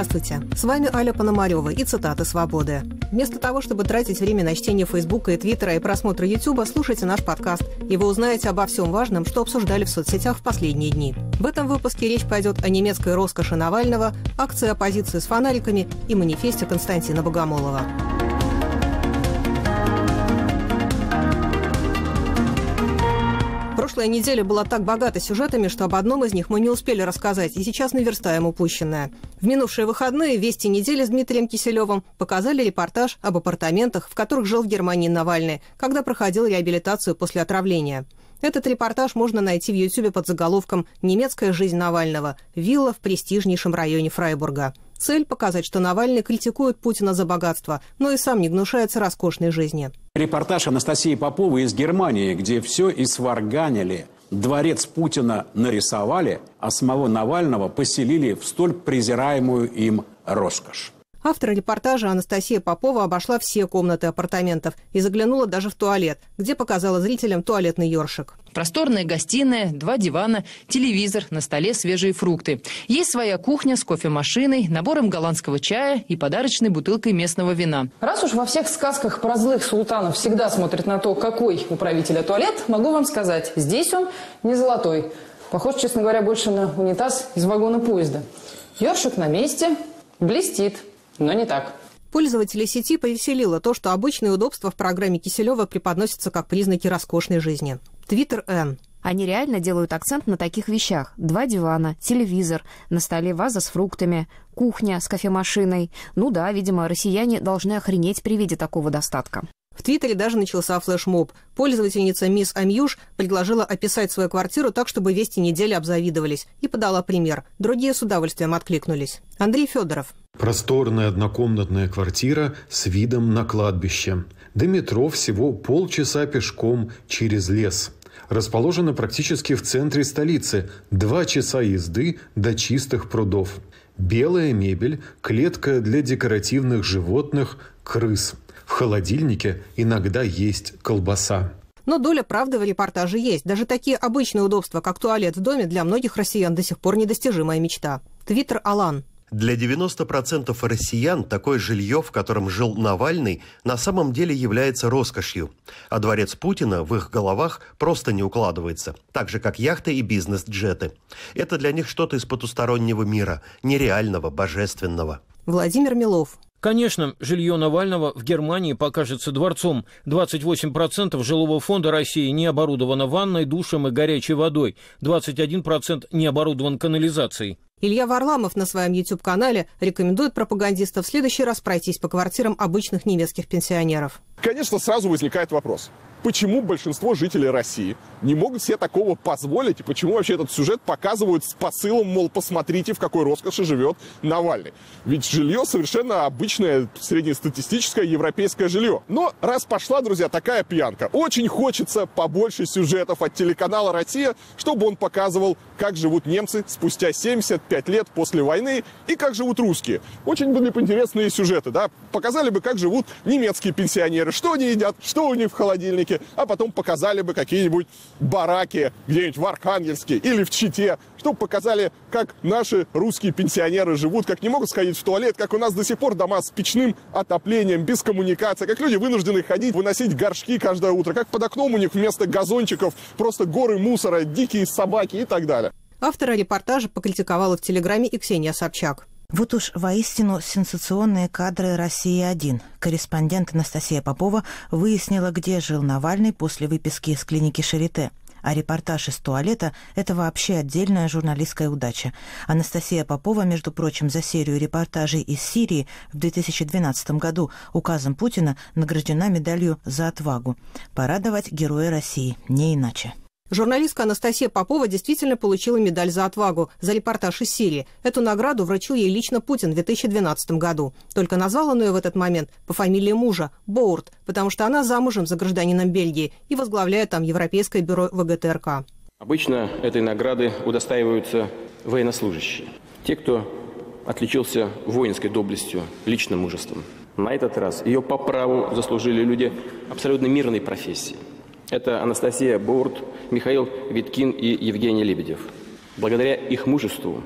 Здравствуйте! С вами Аля Пономарева и цитаты «Свободы». Вместо того, чтобы тратить время на чтение Фейсбука и Твиттера и просмотра Ютуба, слушайте наш подкаст, и вы узнаете обо всем важном, что обсуждали в соцсетях в последние дни. В этом выпуске речь пойдет о немецкой роскоши Навального, акции оппозиции с фонариками и манифесте Константина Богомолова. Прошлая неделя была так богата сюжетами, что об одном из них мы не успели рассказать, и сейчас наверстаем упущенное. В минувшие выходные «Вести недели» с Дмитрием Киселевым показали репортаж об апартаментах, в которых жил в Германии Навальный, когда проходил реабилитацию после отравления. Этот репортаж можно найти в Ютьюбе под заголовком «Немецкая жизнь Навального. Вилла в престижнейшем районе Фрайбурга». Цель – показать, что Навальный критикует Путина за богатство, но и сам не гнушается роскошной жизни. Репортаж Анастасии Поповой из Германии, где все и сварганили. Дворец Путина нарисовали, а самого Навального поселили в столь презираемую им роскошь. Автор репортажа Анастасия Попова обошла все комнаты апартаментов и заглянула даже в туалет, где показала зрителям туалетный ёршик. Просторная гостиная, два дивана, телевизор, на столе свежие фрукты. Есть своя кухня с кофемашиной, набором голландского чая и подарочной бутылкой местного вина. Раз уж во всех сказках про злых султанов всегда смотрят на то, какой у правителя туалет, могу вам сказать, здесь он не золотой. Похож, честно говоря, больше на унитаз из вагона поезда. Ёршик на месте, блестит но не так. Пользователи сети повеселило то, что обычные удобства в программе Киселева преподносятся как признаки роскошной жизни. Твиттер Н. Они реально делают акцент на таких вещах. Два дивана, телевизор, на столе ваза с фруктами, кухня с кофемашиной. Ну да, видимо, россияне должны охренеть при виде такого достатка. В Твиттере даже начался флешмоб. Пользовательница мисс Амьюш предложила описать свою квартиру так, чтобы вести недели обзавидовались, и подала пример. Другие с удовольствием откликнулись. Андрей Федоров. Просторная однокомнатная квартира с видом на кладбище. До метро всего полчаса пешком через лес. Расположена практически в центре столицы. Два часа езды до чистых прудов. Белая мебель, клетка для декоративных животных, крыс – в холодильнике иногда есть колбаса. Но доля правды в репортаже есть. Даже такие обычные удобства, как туалет в доме, для многих россиян до сих пор недостижимая мечта. Твиттер Алан. Для 90% россиян такое жилье, в котором жил Навальный, на самом деле является роскошью. А дворец Путина в их головах просто не укладывается, так же как яхты и бизнес-джеты. Это для них что-то из потустороннего мира, нереального, божественного. Владимир Милов, Конечно, жилье Навального в Германии покажется дворцом. 28% жилого фонда России не оборудовано ванной, душем и горячей водой. 21% не оборудован канализацией. Илья Варламов на своем YouTube-канале рекомендует пропагандистов в следующий раз пройтись по квартирам обычных немецких пенсионеров. Конечно, сразу возникает вопрос. Почему большинство жителей России не могут себе такого позволить? И почему вообще этот сюжет показывают с посылом, мол, посмотрите, в какой роскоши живет Навальный? Ведь жилье совершенно обычное, среднестатистическое европейское жилье. Но раз пошла, друзья, такая пьянка, очень хочется побольше сюжетов от телеканала «Россия», чтобы он показывал, как живут немцы спустя 70, 5 лет после войны и как живут русские. Очень были бы интересные сюжеты, да, показали бы, как живут немецкие пенсионеры, что они едят, что у них в холодильнике, а потом показали бы какие-нибудь бараки где-нибудь в Архангельске или в Чите, чтобы показали, как наши русские пенсионеры живут, как не могут сходить в туалет, как у нас до сих пор дома с печным отоплением, без коммуникации, как люди вынуждены ходить, выносить горшки каждое утро, как под окном у них вместо газончиков просто горы мусора, дикие собаки и так далее. Автора репортажа покритиковала в Телеграме и Ксения Собчак. Вот уж воистину сенсационные кадры «России-1». Корреспондент Анастасия Попова выяснила, где жил Навальный после выписки из клиники Шарите. А репортаж из туалета – это вообще отдельная журналистская удача. Анастасия Попова, между прочим, за серию репортажей из Сирии в 2012 году указом Путина награждена медалью «За отвагу». Порадовать давать героя России, не иначе. Журналистка Анастасия Попова действительно получила медаль за отвагу, за репортаж из Сирии. Эту награду вручил ей лично Путин в 2012 году. Только назвал он ее в этот момент по фамилии мужа – Боурт, потому что она замужем за гражданином Бельгии и возглавляет там Европейское бюро ВГТРК. Обычно этой награды удостаиваются военнослужащие. Те, кто отличился воинской доблестью, личным мужеством. На этот раз ее по праву заслужили люди абсолютно мирной профессии – это Анастасия Бурт, Михаил Виткин и Евгений Лебедев. Благодаря их мужеству,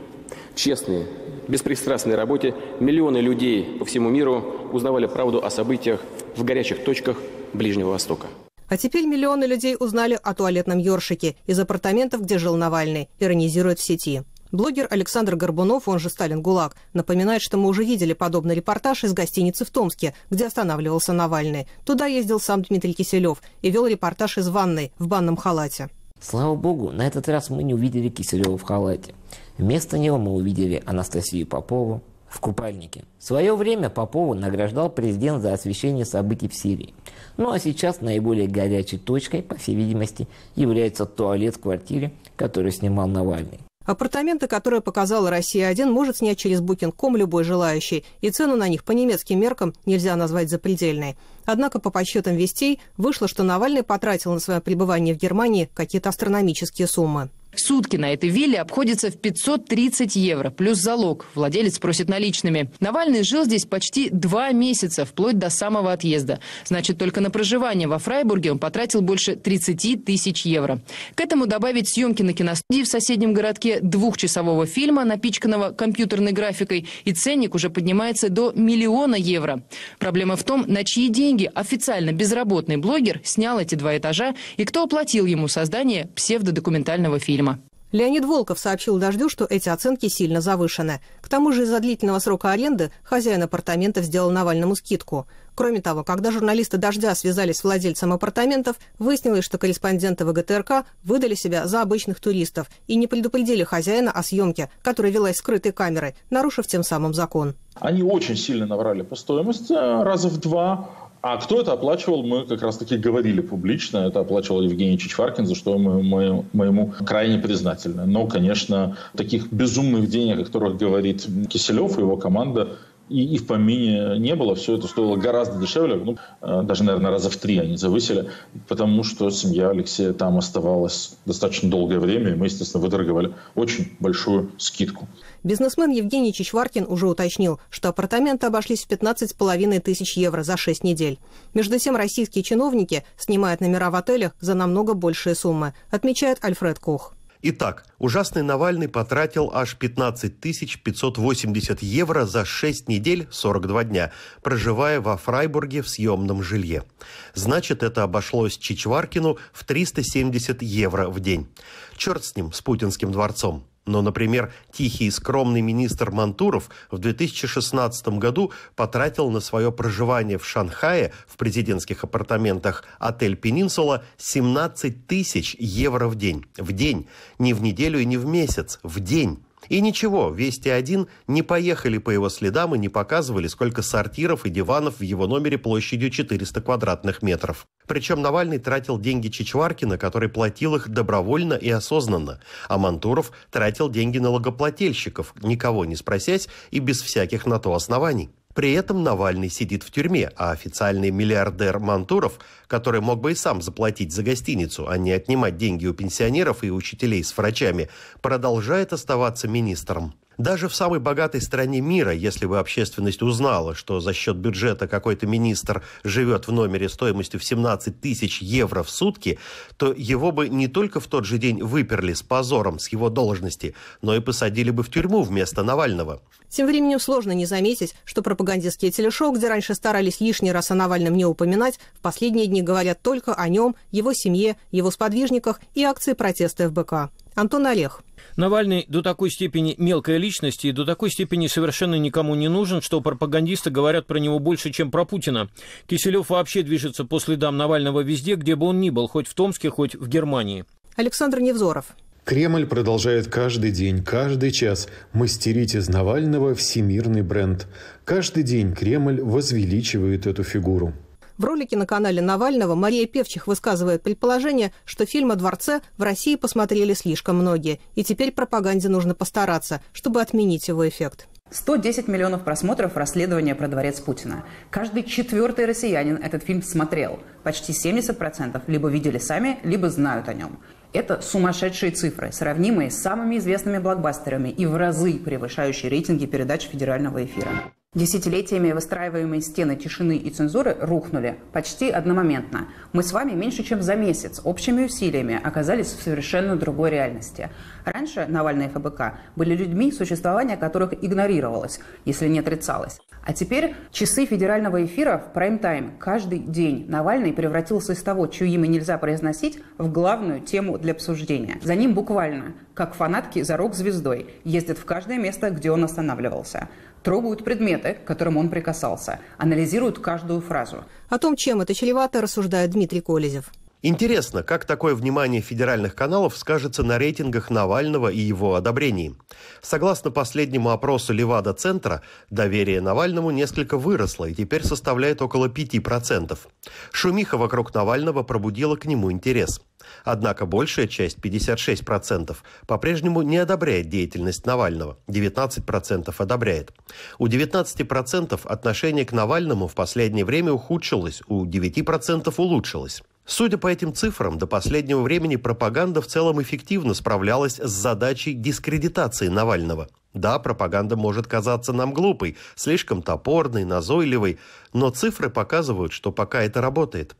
честной, беспристрастной работе миллионы людей по всему миру узнавали правду о событиях в горячих точках Ближнего Востока. А теперь миллионы людей узнали о туалетном ёршике из апартаментов, где жил Навальный, иронизирует в сети. Блогер Александр Горбунов, он же Сталин ГУЛАГ, напоминает, что мы уже видели подобный репортаж из гостиницы в Томске, где останавливался Навальный. Туда ездил сам Дмитрий Киселев и вел репортаж из ванной в банном халате. Слава богу, на этот раз мы не увидели Киселева в халате. Вместо него мы увидели Анастасию Попову в купальнике. В свое время Попову награждал президент за освещение событий в Сирии. Ну а сейчас наиболее горячей точкой, по всей видимости, является туалет в квартире, который снимал Навальный. Апартаменты, которые показала «Россия-1», может снять через Booking.com любой желающий, и цену на них по немецким меркам нельзя назвать запредельной. Однако, по подсчетам вестей, вышло, что Навальный потратил на свое пребывание в Германии какие-то астрономические суммы. Сутки на этой вилле обходится в 530 евро, плюс залог. Владелец просит наличными. Навальный жил здесь почти два месяца, вплоть до самого отъезда. Значит, только на проживание во Фрайбурге он потратил больше 30 тысяч евро. К этому добавить съемки на киностудии в соседнем городке, двухчасового фильма, напичканного компьютерной графикой, и ценник уже поднимается до миллиона евро. Проблема в том, на чьи деньги официально безработный блогер снял эти два этажа и кто оплатил ему создание псевдодокументального фильма. Леонид Волков сообщил «Дождю», что эти оценки сильно завышены. К тому же из-за длительного срока аренды хозяин апартаментов сделал Навальному скидку. Кроме того, когда журналисты «Дождя» связались с владельцем апартаментов, выяснилось, что корреспонденты ВГТРК выдали себя за обычных туристов и не предупредили хозяина о съемке, которая велась скрытой камерой, нарушив тем самым закон. Они очень сильно наврали по стоимости, э, раза в два а кто это оплачивал, мы как раз-таки говорили публично. Это оплачивал Евгений Чичваркин, за что мы, мы, мы ему крайне признательны. Но, конечно, таких безумных денег, о которых говорит Киселев и его команда, и, и в помине не было. Все это стоило гораздо дешевле, ну, э, даже, наверное, раза в три они завысили, потому что семья Алексея там оставалась достаточно долгое время, и мы, естественно, выторговали очень большую скидку. Бизнесмен Евгений Чичваркин уже уточнил, что апартаменты обошлись в 15,5 тысяч евро за 6 недель. Между тем, российские чиновники снимают номера в отелях за намного большие суммы, отмечает Альфред Кох. Итак, ужасный Навальный потратил аж 15 580 евро за 6 недель 42 дня, проживая во Фрайбурге в съемном жилье. Значит, это обошлось Чичваркину в 370 евро в день. Черт с ним, с путинским дворцом. Но, например, тихий и скромный министр Мантуров в 2016 году потратил на свое проживание в Шанхае в президентских апартаментах отель «Пенинсула» 17 тысяч евро в день. В день. Не в неделю и не в месяц. В день. И ничего, «Вести-1» не поехали по его следам и не показывали, сколько сортиров и диванов в его номере площадью 400 квадратных метров. Причем Навальный тратил деньги Чичваркина, который платил их добровольно и осознанно, а Мантуров тратил деньги налогоплательщиков, никого не спросясь и без всяких на то оснований. При этом Навальный сидит в тюрьме, а официальный миллиардер Мантуров, который мог бы и сам заплатить за гостиницу, а не отнимать деньги у пенсионеров и учителей с врачами, продолжает оставаться министром. Даже в самой богатой стране мира, если бы общественность узнала, что за счет бюджета какой-то министр живет в номере стоимостью в 17 тысяч евро в сутки, то его бы не только в тот же день выперли с позором с его должности, но и посадили бы в тюрьму вместо Навального. Тем временем сложно не заметить, что пропагандистские телешоу, где раньше старались лишний раз о Навальном не упоминать, в последние дни говорят только о нем, его семье, его сподвижниках и акции протеста ФБК. Антон Олег, Навальный до такой степени мелкая личность и до такой степени совершенно никому не нужен, что пропагандисты говорят про него больше, чем про Путина. Киселев вообще движется по следам Навального везде, где бы он ни был, хоть в Томске, хоть в Германии. Александр Невзоров. Кремль продолжает каждый день, каждый час мастерить из Навального всемирный бренд. Каждый день Кремль возвеличивает эту фигуру. В ролике на канале Навального Мария Певчих высказывает предположение, что фильм о дворце в России посмотрели слишком многие, и теперь пропаганде нужно постараться, чтобы отменить его эффект. 110 миллионов просмотров расследования про дворец Путина. Каждый четвертый россиянин этот фильм смотрел. Почти 70% либо видели сами, либо знают о нем. Это сумасшедшие цифры, сравнимые с самыми известными блокбастерами и в разы превышающие рейтинги передач федерального эфира. Десятилетиями выстраиваемые стены тишины и цензуры рухнули почти одномоментно. Мы с вами меньше чем за месяц общими усилиями оказались в совершенно другой реальности. Раньше Навальный и ФБК были людьми, существование которых игнорировалось, если не отрицалось. А теперь часы федерального эфира в прайм-тайм. Каждый день Навальный превратился из того, чью имя нельзя произносить, в главную тему для обсуждения. За ним буквально, как фанатки за рок-звездой, ездят в каждое место, где он останавливался. Трогают предметы, к которым он прикасался. Анализируют каждую фразу. О том, чем это чревато, рассуждает Дмитрий Колезев. Интересно, как такое внимание федеральных каналов скажется на рейтингах Навального и его одобрении. Согласно последнему опросу Левада-центра, доверие Навальному несколько выросло и теперь составляет около 5%. Шумиха вокруг Навального пробудила к нему интерес. Однако большая часть, 56%, по-прежнему не одобряет деятельность Навального, 19% одобряет. У 19% отношение к Навальному в последнее время ухудшилось, у 9% улучшилось. Судя по этим цифрам, до последнего времени пропаганда в целом эффективно справлялась с задачей дискредитации Навального. Да, пропаганда может казаться нам глупой, слишком топорной, назойливой, но цифры показывают, что пока это работает.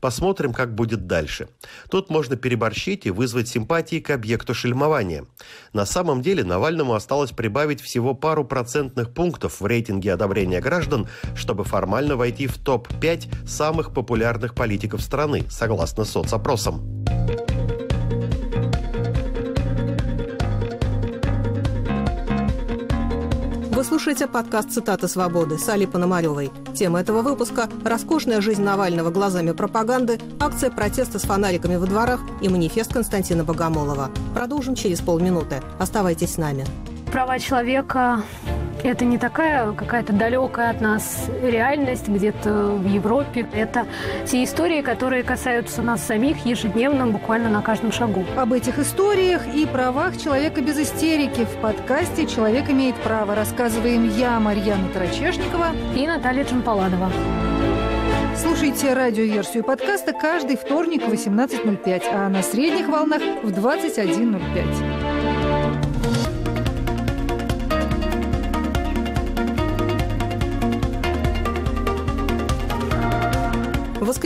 Посмотрим, как будет дальше. Тут можно переборщить и вызвать симпатии к объекту шельмования. На самом деле Навальному осталось прибавить всего пару процентных пунктов в рейтинге одобрения граждан, чтобы формально войти в топ-5 самых популярных политиков страны, согласно соцопросам. Вы слушаете подкаст «Цитата свободы» с Али Пономаревой. Тема этого выпуска – роскошная жизнь Навального глазами пропаганды, акция протеста с фонариками во дворах и манифест Константина Богомолова. Продолжим через полминуты. Оставайтесь с нами. Права человека это не такая какая-то далекая от нас реальность где-то в Европе. Это те истории, которые касаются нас самих ежедневно, буквально на каждом шагу. Об этих историях и правах человека без истерики в подкасте «Человек имеет право» рассказываем я, Марьяна Тарачешникова и Наталья Джампаладова. Слушайте радиоверсию подкаста каждый вторник в 18.05, а на средних волнах в 21.05.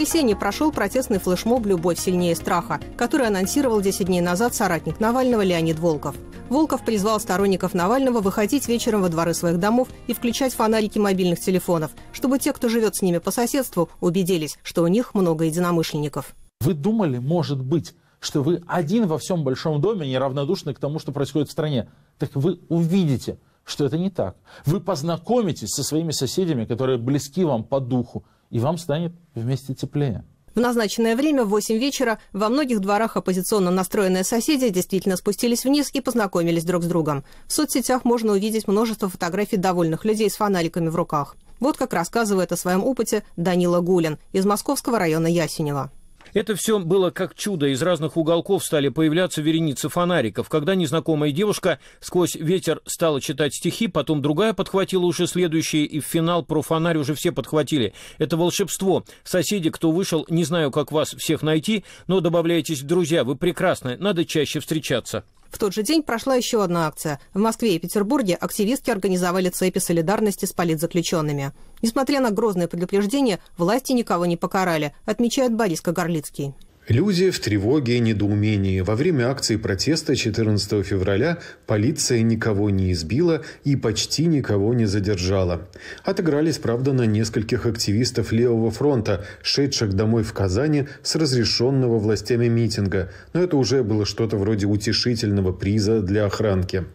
воскресенье прошел протестный флешмоб «Любовь сильнее страха», который анонсировал 10 дней назад соратник Навального Леонид Волков. Волков призвал сторонников Навального выходить вечером во дворы своих домов и включать фонарики мобильных телефонов, чтобы те, кто живет с ними по соседству, убедились, что у них много единомышленников. Вы думали, может быть, что вы один во всем большом доме неравнодушны к тому, что происходит в стране. Так вы увидите, что это не так. Вы познакомитесь со своими соседями, которые близки вам по духу, и вам станет вместе теплее. В назначенное время, в 8 вечера, во многих дворах оппозиционно настроенные соседи действительно спустились вниз и познакомились друг с другом. В соцсетях можно увидеть множество фотографий довольных людей с фонариками в руках. Вот как рассказывает о своем опыте Данила Гулин из московского района Ясенева. Это все было как чудо. Из разных уголков стали появляться вереницы фонариков. Когда незнакомая девушка сквозь ветер стала читать стихи, потом другая подхватила уже следующие, и в финал про фонарь уже все подхватили. Это волшебство. Соседи, кто вышел, не знаю, как вас всех найти, но добавляйтесь в друзья, вы прекрасны, надо чаще встречаться. В тот же день прошла еще одна акция. В Москве и Петербурге активистки организовали цепи солидарности с политзаключенными. Несмотря на грозные предупреждения, власти никого не покарали, отмечает Борис Кагарлицкий. Люди в тревоге и недоумении. Во время акции протеста 14 февраля полиция никого не избила и почти никого не задержала. Отыгрались, правда, на нескольких активистов Левого фронта, шедших домой в Казани с разрешенного властями митинга, но это уже было что-то вроде утешительного приза для охранки.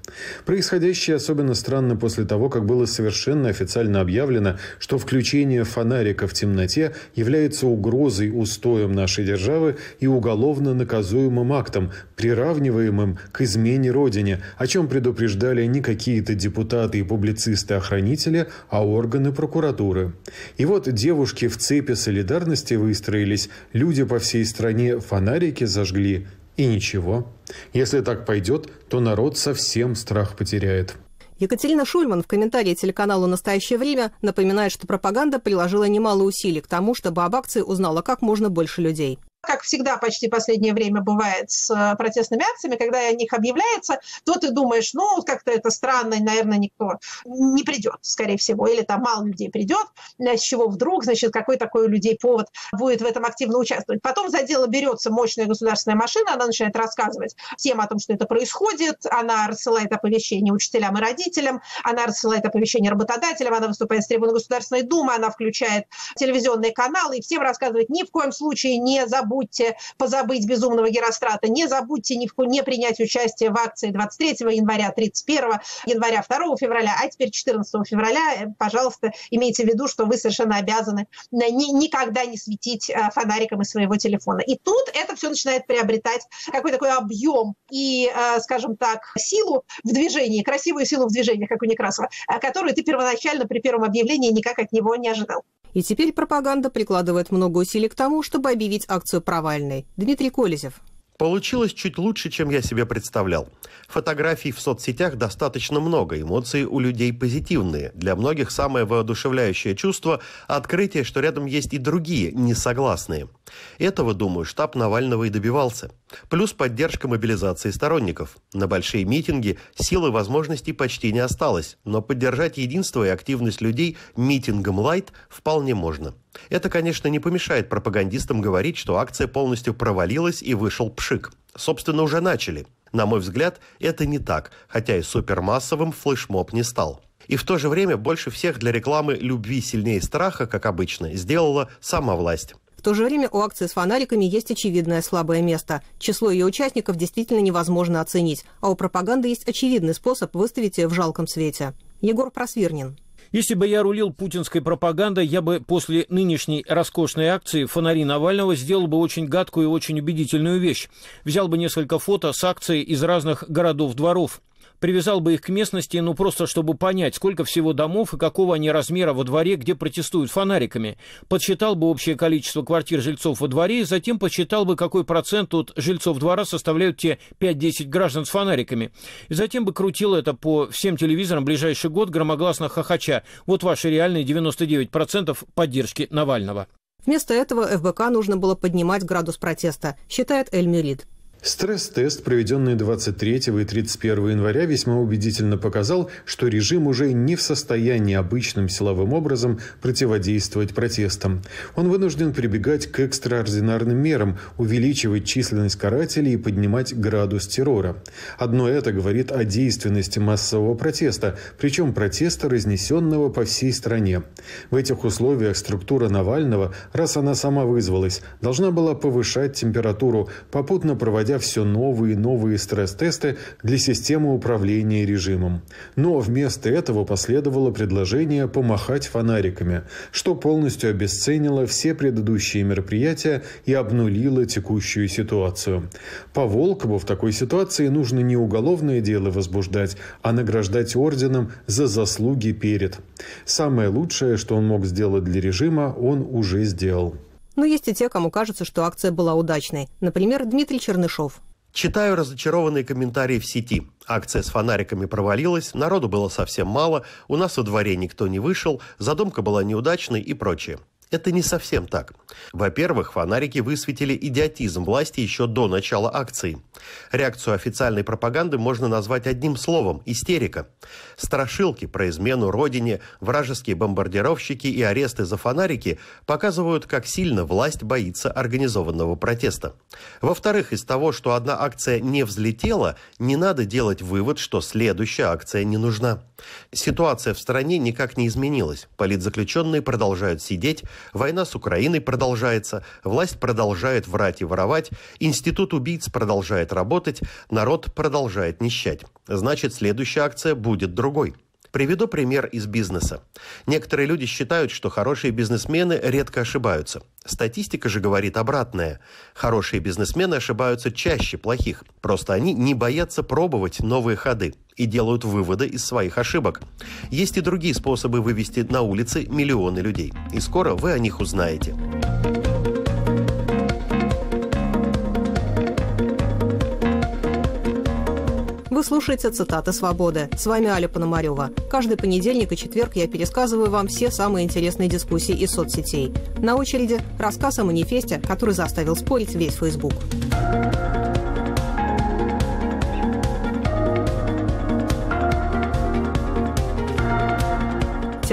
Происходящее особенно странно после того, как было совершенно официально объявлено, что включение фонарика в темноте является угрозой устоем нашей державы и уголовно наказуемым актом, приравниваемым к измене Родине, о чем предупреждали не какие-то депутаты и публицисты-охранители, а органы прокуратуры. И вот девушки в цепи солидарности выстроились, люди по всей стране фонарики зажгли, и ничего. Если так пойдет, то народ совсем страх потеряет. Екатерина Шульман в комментарии телеканалу «Настоящее время» напоминает, что пропаганда приложила немало усилий к тому, чтобы об акции узнало как можно больше людей как всегда почти последнее время бывает с э, протестными акциями, когда о них объявляется, то ты думаешь, ну, как-то это странно, наверное, никто не придет, скорее всего, или там мало людей придет, а с чего вдруг, значит, какой такой у людей повод будет в этом активно участвовать. Потом за дело берется мощная государственная машина, она начинает рассказывать всем о том, что это происходит, она рассылает оповещение учителям и родителям, она рассылает оповещение работодателям, она выступает с трибуны Государственной Думы, она включает телевизионные каналы и всем рассказывает, ни в коем случае не забудь забудьте позабыть безумного Герострата, не забудьте не, в, не принять участие в акции 23 января, 31 января, 2 февраля, а теперь 14 февраля, э, пожалуйста, имейте в виду, что вы совершенно обязаны э, ни, никогда не светить э, фонариком из своего телефона. И тут это все начинает приобретать какой-то такой объем и, скажем так, силу в движении, красивую силу в движении, как у Некрасова, которую ты первоначально при первом объявлении никак от него не ожидал. И теперь пропаганда прикладывает много усилий к тому, чтобы объявить акцию провальной. Дмитрий Колезев. Получилось чуть лучше, чем я себе представлял. Фотографий в соцсетях достаточно много, эмоции у людей позитивные. Для многих самое воодушевляющее чувство – открытие, что рядом есть и другие, несогласные. Этого, думаю, штаб Навального и добивался. Плюс поддержка мобилизации сторонников. На большие митинги силы возможностей почти не осталось, но поддержать единство и активность людей митингом «Лайт» вполне можно. Это, конечно, не помешает пропагандистам говорить, что акция полностью провалилась и вышел пшик. Собственно, уже начали. На мой взгляд, это не так, хотя и супермассовым флешмоб не стал. И в то же время больше всех для рекламы «Любви сильнее страха», как обычно, сделала сама власть то же время у акции с фонариками есть очевидное слабое место. Число ее участников действительно невозможно оценить, а у пропаганды есть очевидный способ выставить ее в жалком свете. Егор Просвирнин. Если бы я рулил путинской пропагандой, я бы после нынешней роскошной акции «Фонари Навального» сделал бы очень гадкую и очень убедительную вещь. Взял бы несколько фото с акцией из разных городов-дворов привязал бы их к местности, ну просто чтобы понять, сколько всего домов и какого они размера во дворе, где протестуют фонариками. Подсчитал бы общее количество квартир жильцов во дворе и затем подсчитал бы, какой процент от жильцов двора составляют те 5-10 граждан с фонариками. И затем бы крутил это по всем телевизорам ближайший год громогласно хохоча. Вот ваши реальные 99% поддержки Навального. Вместо этого ФБК нужно было поднимать градус протеста, считает Эльмирид. Стресс-тест, проведенный 23 и 31 января, весьма убедительно показал, что режим уже не в состоянии обычным силовым образом противодействовать протестам. Он вынужден прибегать к экстраординарным мерам, увеличивать численность карателей и поднимать градус террора. Одно это говорит о действенности массового протеста, причем протеста, разнесенного по всей стране. В этих условиях структура Навального, раз она сама вызвалась, должна была повышать температуру, попутно проводя проводя все новые и новые стресс-тесты для системы управления режимом. Но вместо этого последовало предложение помахать фонариками, что полностью обесценило все предыдущие мероприятия и обнулило текущую ситуацию. По Волкову в такой ситуации нужно не уголовное дело возбуждать, а награждать орденом за заслуги перед. Самое лучшее, что он мог сделать для режима, он уже сделал. Но есть и те, кому кажется, что акция была удачной. Например, Дмитрий Чернышов. Читаю разочарованные комментарии в сети. Акция с фонариками провалилась, народу было совсем мало, у нас во дворе никто не вышел, задумка была неудачной и прочее. Это не совсем так. Во-первых, фонарики высветили идиотизм власти еще до начала акции. Реакцию официальной пропаганды можно назвать одним словом – истерика. Страшилки про измену родине, вражеские бомбардировщики и аресты за фонарики показывают, как сильно власть боится организованного протеста. Во-вторых, из того, что одна акция не взлетела, не надо делать вывод, что следующая акция не нужна. Ситуация в стране никак не изменилась. Политзаключенные продолжают сидеть, Война с Украиной продолжается, власть продолжает врать и воровать, институт убийц продолжает работать, народ продолжает нищать. Значит, следующая акция будет другой. Приведу пример из бизнеса. Некоторые люди считают, что хорошие бизнесмены редко ошибаются. Статистика же говорит обратное. Хорошие бизнесмены ошибаются чаще плохих. Просто они не боятся пробовать новые ходы и делают выводы из своих ошибок. Есть и другие способы вывести на улицы миллионы людей. И скоро вы о них узнаете. Вы слушаете «Цитаты свободы». С вами Аля Пономарева. Каждый понедельник и четверг я пересказываю вам все самые интересные дискуссии из соцсетей. На очереди рассказ о манифесте, который заставил спорить весь Фейсбук. Thank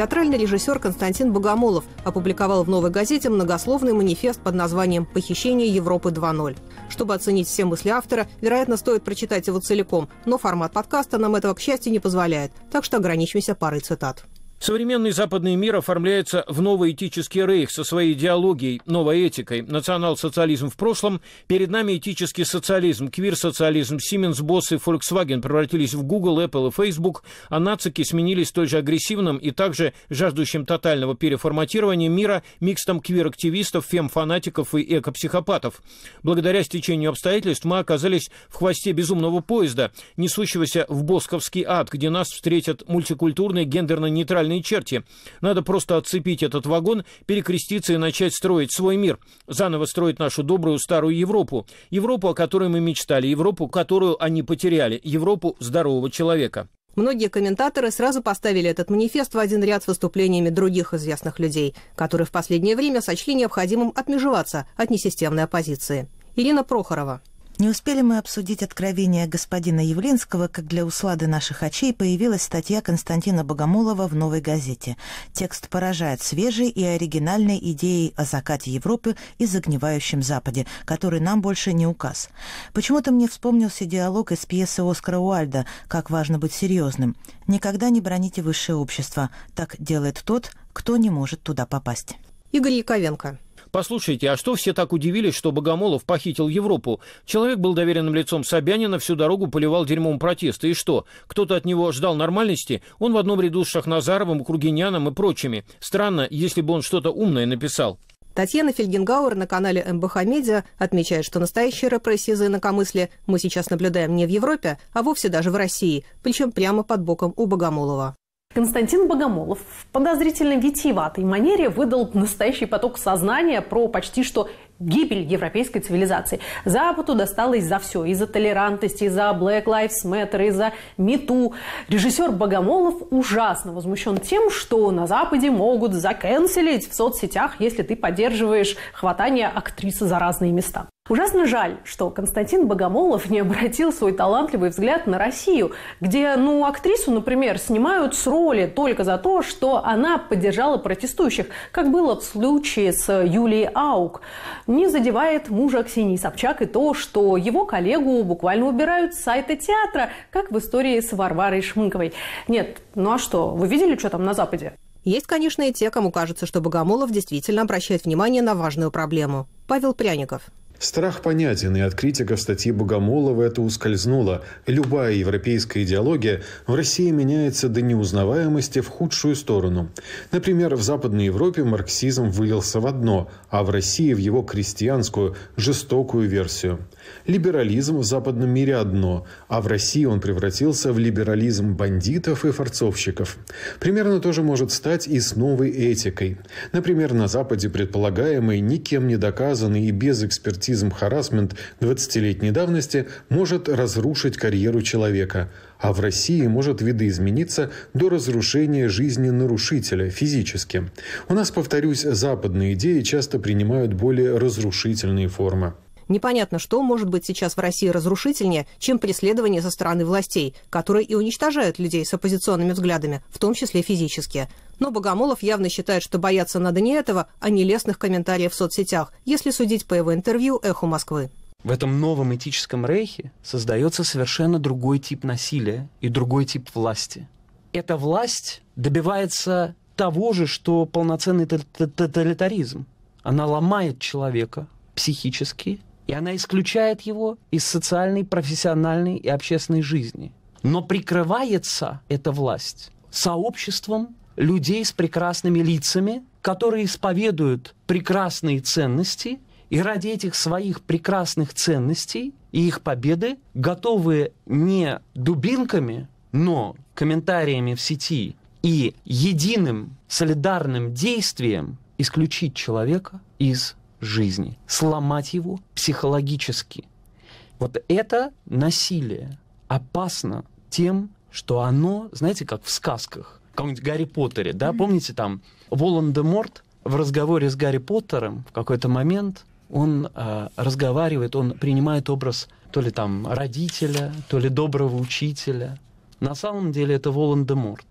Театральный режиссер Константин Богомолов опубликовал в «Новой газете» многословный манифест под названием «Похищение Европы 2.0». Чтобы оценить все мысли автора, вероятно, стоит прочитать его целиком, но формат подкаста нам этого, к счастью, не позволяет, так что ограничимся парой цитат. Современный западный мир оформляется в новый этический рейх со своей идеологией, новой этикой. Национал-социализм в прошлом, перед нами этический социализм, квир-социализм, Siemens, Босс и Volkswagen превратились в Google, Apple и Facebook, а нацики сменились столь же агрессивным и также жаждущим тотального переформатирования мира микстом квир-активистов, фем-фанатиков и экопсихопатов. Благодаря стечению обстоятельств мы оказались в хвосте безумного поезда, несущегося в босковский ад, где нас встретят мультикультурные, гендерно нейтральные национальные черти. Надо просто отцепить этот вагон, перекреститься и начать строить свой мир. Заново строить нашу добрую старую Европу. Европу, о которой мы мечтали, Европу, которую они потеряли, Европу здорового человека. Многие комментаторы сразу поставили этот манифест в один ряд с выступлениями других известных людей, которые в последнее время сочли необходимым отмежеваться от несистемной оппозиции. Ирина Прохорова. Не успели мы обсудить откровение господина Явлинского, как для услады наших очей появилась статья Константина Богомолова в «Новой газете». Текст поражает свежей и оригинальной идеей о закате Европы и загнивающем Западе, который нам больше не указ. Почему-то мне вспомнился диалог из пьесы Оскара Уальда «Как важно быть серьезным». «Никогда не броните высшее общество. Так делает тот, кто не может туда попасть». Игорь Яковенко. Послушайте, а что все так удивились, что Богомолов похитил Европу? Человек был доверенным лицом Собянина, всю дорогу поливал дерьмом протеста. И что? Кто-то от него ждал нормальности? Он в одном ряду с Шахназаровым, Кругиняном и прочими. Странно, если бы он что-то умное написал. Татьяна Фельгенгауэр на канале МБХ Медиа отмечает, что настоящие репрессии за инакомыслие мы сейчас наблюдаем не в Европе, а вовсе даже в России, причем прямо под боком у Богомолова. Константин Богомолов в подозрительно витиеватой манере выдал настоящий поток сознания про почти что гибель европейской цивилизации. Западу досталось за все. И за толерантность, и за Black Lives Matter, и за Миту. Режиссер Богомолов ужасно возмущен тем, что на Западе могут закенселить в соцсетях, если ты поддерживаешь хватание актрисы за разные места. Ужасно жаль, что Константин Богомолов не обратил свой талантливый взгляд на Россию, где, ну, актрису, например, снимают с роли только за то, что она поддержала протестующих, как было в случае с Юлией Аук. Не задевает мужа Ксении Собчак и то, что его коллегу буквально убирают с сайта театра, как в истории с Варварой Шмыковой. Нет, ну а что, вы видели, что там на Западе? Есть, конечно, и те, кому кажется, что Богомолов действительно обращает внимание на важную проблему. Павел Пряников. Страх понятен, и от критиков статьи Богомолова это ускользнуло. Любая европейская идеология в России меняется до неузнаваемости в худшую сторону. Например, в Западной Европе марксизм вылился в одно, а в России в его крестьянскую, жестокую версию. Либерализм в западном мире одно, а в России он превратился в либерализм бандитов и форцовщиков. Примерно тоже может стать и с новой этикой. Например, на Западе предполагаемый, никем не доказанный и без экспертизм харасмент 20-летней давности может разрушить карьеру человека, а в России может видоизмениться до разрушения жизни нарушителя физически. У нас, повторюсь, западные идеи часто принимают более разрушительные формы. Непонятно, что может быть сейчас в России разрушительнее, чем преследование со стороны властей, которые и уничтожают людей с оппозиционными взглядами, в том числе физически. Но Богомолов явно считает, что бояться надо не этого, а нелестных комментариев в соцсетях, если судить по его интервью «Эхо Москвы». В этом новом этическом рейхе создается совершенно другой тип насилия и другой тип власти. Эта власть добивается того же, что полноценный тоталитаризм. Она ломает человека психически, и она исключает его из социальной, профессиональной и общественной жизни. Но прикрывается эта власть сообществом людей с прекрасными лицами, которые исповедуют прекрасные ценности, и ради этих своих прекрасных ценностей и их победы готовы не дубинками, но комментариями в сети и единым солидарным действием исключить человека из жизни, сломать его психологически. Вот это насилие опасно тем, что оно, знаете, как в сказках, в нибудь Гарри Поттере, да, помните там Волан-де-Морт в разговоре с Гарри Поттером в какой-то момент он э, разговаривает, он принимает образ то ли там родителя, то ли доброго учителя. На самом деле это Волан-де-Морт.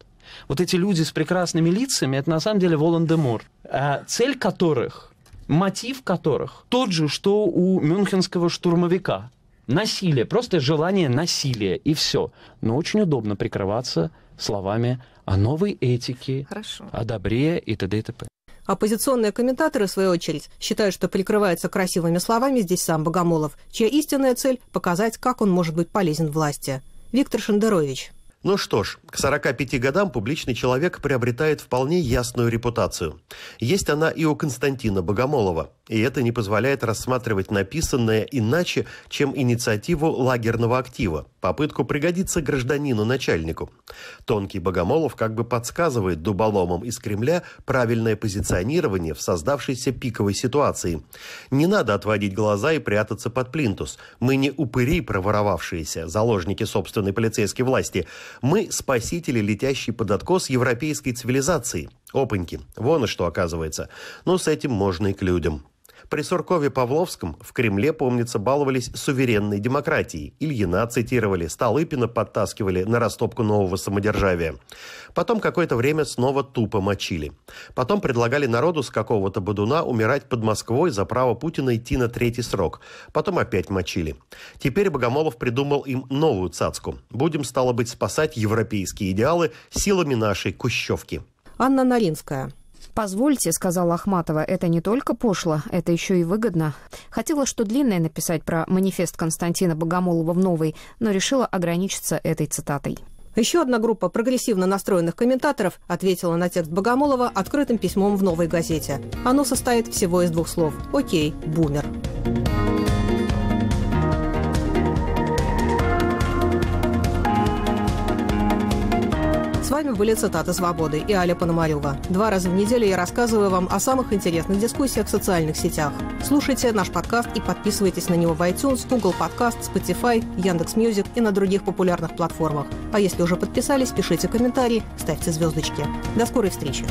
Вот эти люди с прекрасными лицами, это на самом деле Волан-де-Морт, э, цель которых мотив которых тот же, что у мюнхенского штурмовика. Насилие, просто желание насилия, и все. Но очень удобно прикрываться словами о новой этике, Хорошо. о добре и т.д. и т.п. Оппозиционные комментаторы, в свою очередь, считают, что прикрывается красивыми словами здесь сам Богомолов, чья истинная цель – показать, как он может быть полезен власти. Виктор Шендерович – ну что ж, к 45 годам публичный человек приобретает вполне ясную репутацию. Есть она и у Константина Богомолова, и это не позволяет рассматривать написанное иначе, чем инициативу лагерного актива попытку пригодиться гражданину-начальнику. Тонкий Богомолов как бы подсказывает дуболомам из Кремля правильное позиционирование в создавшейся пиковой ситуации. Не надо отводить глаза и прятаться под плинтус. Мы не упыри, проворовавшиеся, заложники собственной полицейской власти. Мы спасители, летящие под откос европейской цивилизации. Опаньки, вон и что оказывается. Но ну, с этим можно и к людям. При Суркове-Павловском в Кремле, помнится, баловались суверенной демократией. Ильина цитировали, Столыпина подтаскивали на растопку нового самодержавия. Потом какое-то время снова тупо мочили. Потом предлагали народу с какого-то бодуна умирать под Москвой за право Путина идти на третий срок. Потом опять мочили. Теперь Богомолов придумал им новую цацку. Будем, стало быть, спасать европейские идеалы силами нашей Кущевки. Анна Наринская. «Позвольте», — сказала Ахматова, — «это не только пошло, это еще и выгодно». Хотела что длинное написать про манифест Константина Богомолова в «Новой», но решила ограничиться этой цитатой. Еще одна группа прогрессивно настроенных комментаторов ответила на текст Богомолова открытым письмом в «Новой газете». Оно состоит всего из двух слов «Окей, бумер». бумер вами были цитаты «Свободы» и Аля Пономарева. Два раза в неделю я рассказываю вам о самых интересных дискуссиях в социальных сетях. Слушайте наш подкаст и подписывайтесь на него в iTunes, Google Podcast, Spotify, Яндекс Яндекс.Мьюзик и на других популярных платформах. А если уже подписались, пишите комментарии, ставьте звездочки. До скорой встречи!